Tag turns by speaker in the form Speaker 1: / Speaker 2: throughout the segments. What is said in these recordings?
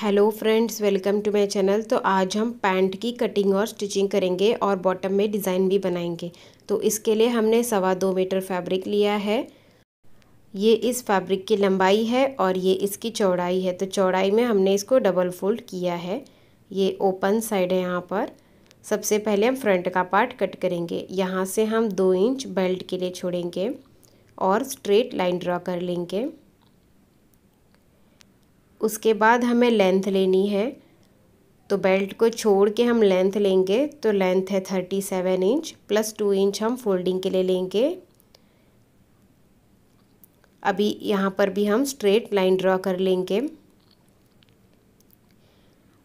Speaker 1: hello friends welcome to my channel तो आज हम पैंट की कटिंग और स्टिचिंग करेंगे और बॉटम में डिज़ाइन भी बनाएंगे तो इसके लिए हमने सवा दो मीटर फैब्रिक लिया है ये इस फैब्रिक की लंबाई है और ये इसकी चौड़ाई है तो चौड़ाई में हमने इसको डबल फोल्ड किया है ये ओपन साइड है यहाँ पर सबसे पहले हम फ्रंट का पार्ट कट करेंगे यहाँ से हम दो इंच बेल्ट के लिए छोड़ेंगे और स्ट्रेट लाइन ड्रॉ कर लेंगे उसके बाद हमें लेंथ लेनी है तो बेल्ट को छोड़ के हम लेंथ लेंगे तो लेंथ है thirty seven inch plus two inch हम फोल्डिंग के लिए लेंगे अभी यहाँ पर भी हम स्ट्रेट लाइन ड्रॉ कर लेंगे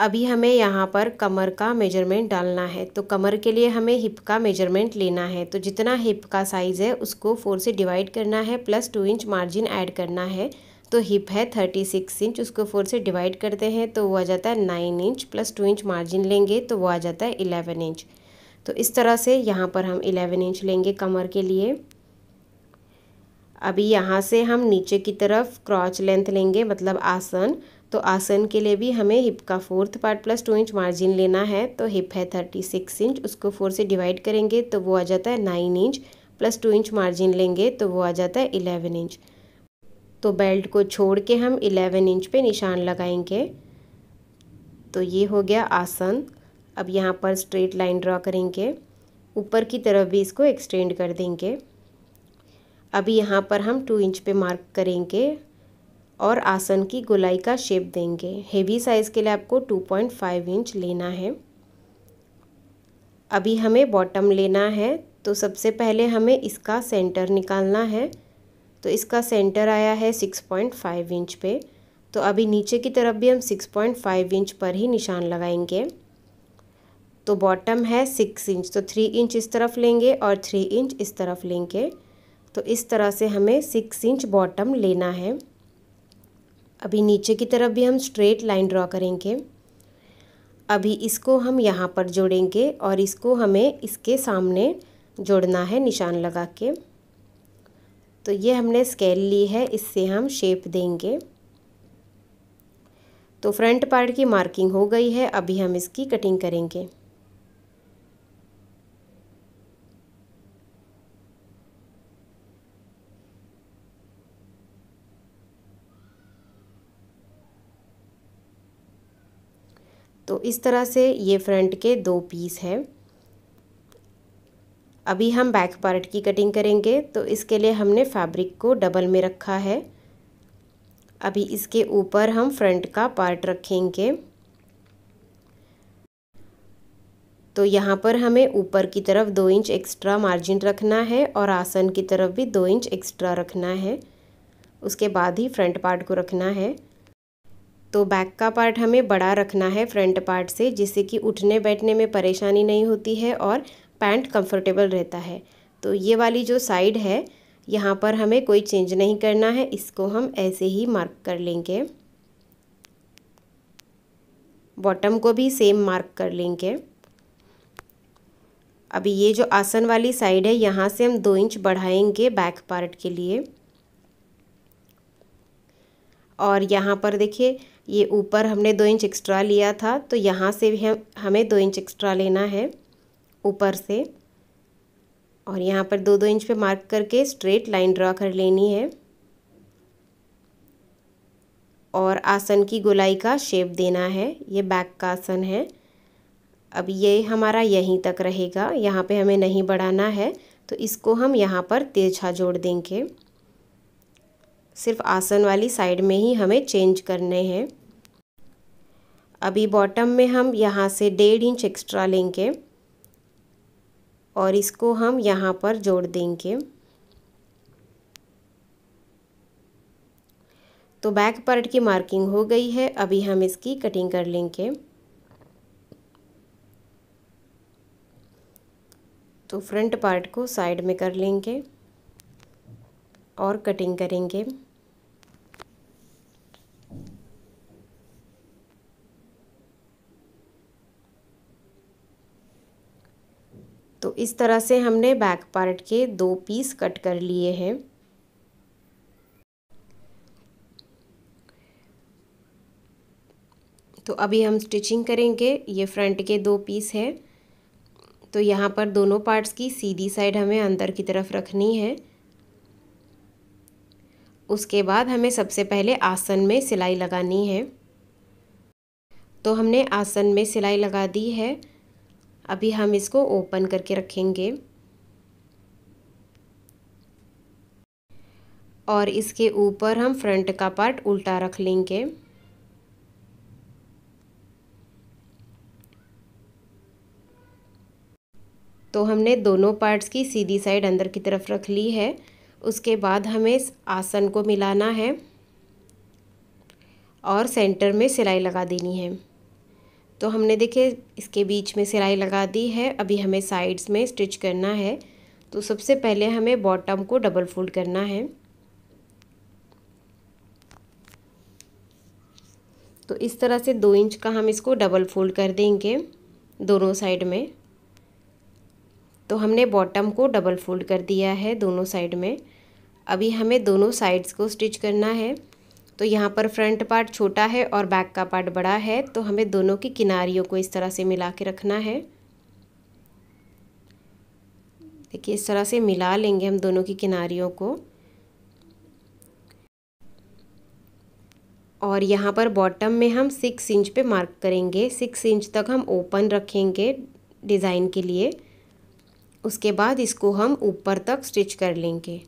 Speaker 1: अभी हमें यहाँ पर कमर का मेजरमेंट डालना है तो कमर के लिए हमें हिप का मेजरमेंट लेना है तो जितना हिप का साइज़ है उसको फोर से डिवाइड करना है plus two inch margin add करना है तो हिप है थर्टी सिक्स इंच उसको फोर से डिवाइड करते हैं तो वो आ जाता है nine inch plus two inch margin लेंगे तो वो आ जाता है इलेवन इंच तो इस तरह से यहाँ पर हम इलेवन इंच लेंगे कमर के लिए अभी यहाँ से हम नीचे की तरफ क्रॉच लेंथ लेंगे मतलब आसन तो आसन के लिए भी हमें हिप का fourth part plus two inch margin लेना है तो हिप है थर्टी सिक्स इंच उसको फोर से डिवाइड करेंगे तो वो आ जाता है nine inch plus two inch margin लेंगे तो वो आ जाता है इलेवन इंच तो बेल्ट को छोड़ के हम 11 इंच पे निशान लगाएंगे तो ये हो गया आसन अब यहाँ पर स्ट्रेट लाइन ड्रॉ करेंगे ऊपर की तरफ भी इसको एक्सटेंड कर देंगे अभी यहाँ पर हम टू इंच पे मार्क करेंगे और आसन की गोलाई का शेप देंगे हेवी साइज़ के लिए आपको 2.5 इंच लेना है अभी हमें बॉटम लेना है तो सबसे पहले हमें इसका सेंटर निकालना है तो इसका सेंटर आया है 6.5 इंच पे तो अभी नीचे की तरफ भी हम 6.5 इंच पर ही निशान लगाएंगे तो बॉटम है सिक्स इंच तो थ्री इंच इस तरफ लेंगे और थ्री इंच इस तरफ लेंगे तो इस तरह से हमें सिक्स इंच बॉटम लेना है अभी नीचे की तरफ भी हम स्ट्रेट लाइन ड्रॉ करेंगे अभी इसको हम यहाँ पर जोड़ेंगे और इसको हमें इसके सामने जोड़ना है निशान लगा के तो ये हमने स्केल ली है इससे हम शेप देंगे तो फ्रंट पार्ट की मार्किंग हो गई है अभी हम इसकी कटिंग करेंगे तो इस तरह से ये फ्रंट के दो पीस हैं अभी हम बैक पार्ट की कटिंग करेंगे तो इसके लिए हमने फैब्रिक को डबल में रखा है अभी इसके ऊपर हम फ्रंट का पार्ट रखेंगे तो यहाँ पर हमें ऊपर की तरफ दो इंच एक्स्ट्रा मार्जिन रखना है और आसन की तरफ भी दो इंच एक्स्ट्रा रखना है उसके बाद ही फ्रंट पार्ट को रखना है तो बैक का पार्ट हमें बड़ा रखना है फ्रंट पार्ट से जिससे कि उठने बैठने में परेशानी नहीं होती है और पैंट कंफर्टेबल रहता है तो ये वाली जो साइड है यहाँ पर हमें कोई चेंज नहीं करना है इसको हम ऐसे ही मार्क कर लेंगे बॉटम को भी सेम मार्क कर लेंगे अभी ये जो आसन वाली साइड है यहाँ से हम दो इंच बढ़ाएंगे बैक पार्ट के लिए और यहाँ पर देखिए ये ऊपर हमने दो इंच एक्स्ट्रा लिया था तो यहाँ से भी हम हमें दो इंच एक्स्ट्रा लेना है ऊपर से और यहाँ पर दो दो इंच पे मार्क करके स्ट्रेट लाइन ड्रा कर लेनी है और आसन की गोलाई का शेप देना है ये बैक का आसन है अब ये हमारा यहीं तक रहेगा यहाँ पे हमें नहीं बढ़ाना है तो इसको हम यहाँ पर तिरछा जोड़ देंगे सिर्फ आसन वाली साइड में ही हमें चेंज करने हैं अभी बॉटम में हम यहाँ से डेढ़ इंच एक्स्ट्रा लेंगे और इसको हम यहाँ पर जोड़ देंगे तो बैक पार्ट की मार्किंग हो गई है अभी हम इसकी कटिंग कर लेंगे तो फ्रंट पार्ट को साइड में कर लेंगे और कटिंग करेंगे इस तरह से हमने बैक पार्ट के दो पीस कट कर लिए हैं तो अभी हम स्टिचिंग करेंगे ये फ्रंट के दो पीस है तो यहाँ पर दोनों पार्ट्स की सीधी साइड हमें अंदर की तरफ रखनी है उसके बाद हमें सबसे पहले आसन में सिलाई लगानी है तो हमने आसन में सिलाई लगा दी है अभी हम इसको ओपन करके रखेंगे और इसके ऊपर हम फ्रंट का पार्ट उल्टा रख लेंगे तो हमने दोनों पार्ट्स की सीधी साइड अंदर की तरफ रख ली है उसके बाद हमें इस आसन को मिलाना है और सेंटर में सिलाई लगा देनी है तो हमने देखे इसके बीच में सिलाई लगा दी है अभी हमें साइड्स में स्टिच करना है तो सबसे पहले हमें बॉटम को डबल फोल्ड करना है तो इस तरह से दो इंच का हम इसको डबल फोल्ड कर देंगे दोनों साइड में तो हमने बॉटम को डबल फोल्ड कर दिया है दोनों साइड में अभी हमें दोनों साइड्स को स्टिच करना है तो यहाँ पर फ्रंट पार्ट छोटा है और बैक का पार्ट बड़ा है तो हमें दोनों की किनारियों को इस तरह से मिला के रखना है देखिए इस तरह से मिला लेंगे हम दोनों की किनारियों को और यहाँ पर बॉटम में हम सिक्स इंच पे मार्क करेंगे सिक्स इंच तक हम ओपन रखेंगे डिज़ाइन के लिए उसके बाद इसको हम ऊपर तक स्टिच कर लेंगे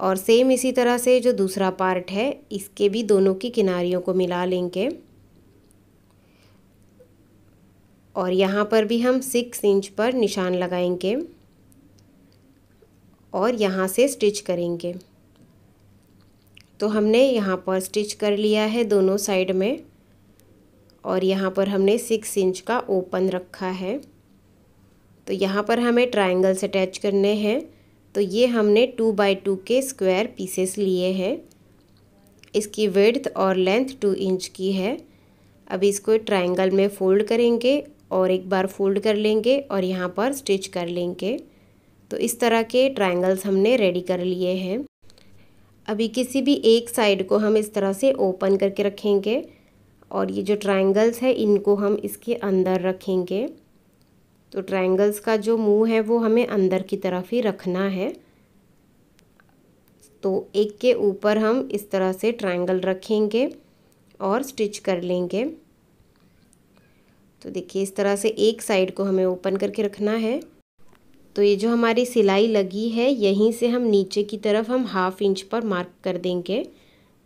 Speaker 1: और सेम इसी तरह से जो दूसरा पार्ट है इसके भी दोनों की किनारियों को मिला लेंगे और यहाँ पर भी हम सिक्स इंच पर निशान लगाएंगे और यहाँ से स्टिच करेंगे तो हमने यहाँ पर स्टिच कर लिया है दोनों साइड में और यहाँ पर हमने सिक्स इंच का ओपन रखा है तो यहाँ पर हमें ट्रायंगल्स अटैच करने हैं तो ये हमने टू बाई टू के स्क्वायर पीसेस लिए हैं इसकी वर्थ और लेंथ टू इंच की है अब इसको ट्रायंगल में फोल्ड करेंगे और एक बार फोल्ड कर लेंगे और यहाँ पर स्टिच कर लेंगे तो इस तरह के ट्रायंगल्स हमने रेडी कर लिए हैं अभी किसी भी एक साइड को हम इस तरह से ओपन करके रखेंगे और ये जो ट्रायंगल्स हैं इनको हम इसके अंदर रखेंगे तो ट्रायंगल्स का जो मुंह है वो हमें अंदर की तरफ ही रखना है तो एक के ऊपर हम इस तरह से ट्रायंगल रखेंगे और स्टिच कर लेंगे तो देखिए इस तरह से एक साइड को हमें ओपन करके रखना है तो ये जो हमारी सिलाई लगी है यहीं से हम नीचे की तरफ हम हाफ इंच पर मार्क कर देंगे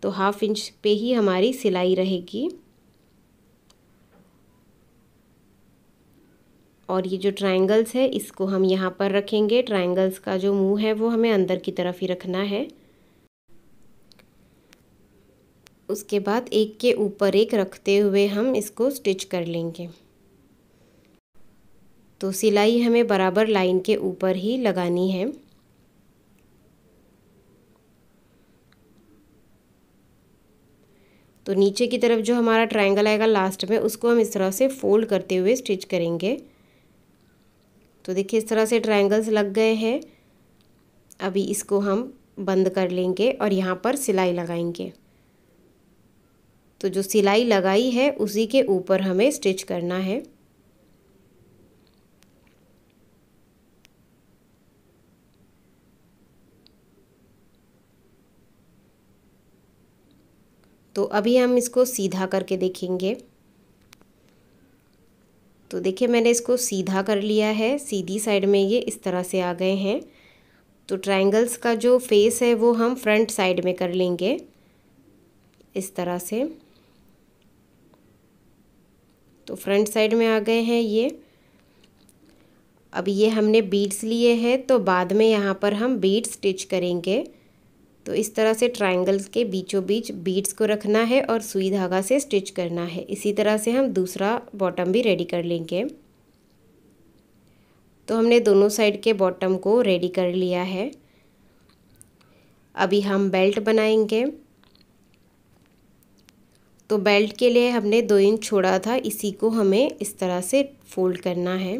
Speaker 1: तो हाफ इंच पे ही हमारी सिलाई रहेगी और ये जो ट्राइंगल्स है इसको हम यहाँ पर रखेंगे ट्राइंगल्स का जो मुंह है वो हमें अंदर की तरफ ही रखना है उसके बाद एक के ऊपर एक रखते हुए हम इसको स्टिच कर लेंगे तो सिलाई हमें बराबर लाइन के ऊपर ही लगानी है तो नीचे की तरफ जो हमारा ट्रायंगल आएगा लास्ट में उसको हम इस तरह से फोल्ड करते हुए स्टिच करेंगे तो देखिए इस तरह से ट्रायंगल्स लग गए हैं अभी इसको हम बंद कर लेंगे और यहाँ पर सिलाई लगाएंगे तो जो सिलाई लगाई है उसी के ऊपर हमें स्टिच करना है तो अभी हम इसको सीधा करके देखेंगे तो देखिए मैंने इसको सीधा कर लिया है सीधी साइड में ये इस तरह से आ गए हैं तो ट्रायंगल्स का जो फेस है वो हम फ्रंट साइड में कर लेंगे इस तरह से तो फ्रंट साइड में आ गए हैं ये अब ये हमने बीड्स लिए हैं तो बाद में यहाँ पर हम बीड्स स्टिच करेंगे तो इस तरह से ट्राइंगल्स के बीचों बीच बीड्स को रखना है और सुई धागा से स्टिच करना है इसी तरह से हम दूसरा बॉटम भी रेडी कर लेंगे तो हमने दोनों साइड के बॉटम को रेडी कर लिया है अभी हम बेल्ट बनाएंगे तो बेल्ट के लिए हमने दो इंच छोड़ा था इसी को हमें इस तरह से फोल्ड करना है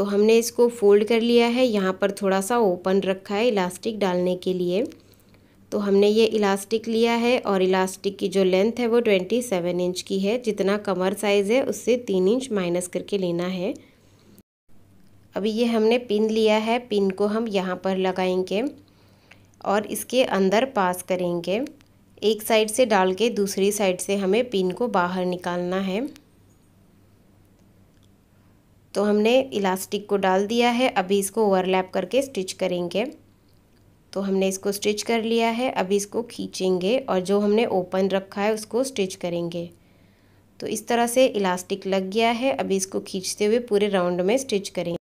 Speaker 1: तो हमने इसको फोल्ड कर लिया है यहाँ पर थोड़ा सा ओपन रखा है इलास्टिक डालने के लिए तो हमने ये इलास्टिक लिया है और इलास्टिक की जो लेंथ है वो ट्वेंटी सेवन इंच की है जितना कमर साइज़ है उससे तीन इंच माइनस करके लेना है अभी ये हमने पिन लिया है पिन को हम यहाँ पर लगाएंगे और इसके अंदर पास करेंगे एक साइड से डाल के दूसरी साइड से हमें पिन को बाहर निकालना है तो हमने इलास्टिक को डाल दिया है अभी इसको ओवरलैप करके स्टिच करेंगे तो हमने इसको स्टिच कर लिया है अभी इसको खींचेंगे और जो हमने ओपन रखा है उसको स्टिच करेंगे तो इस तरह से इलास्टिक लग गया है अभी इसको खींचते हुए पूरे राउंड में स्टिच करेंगे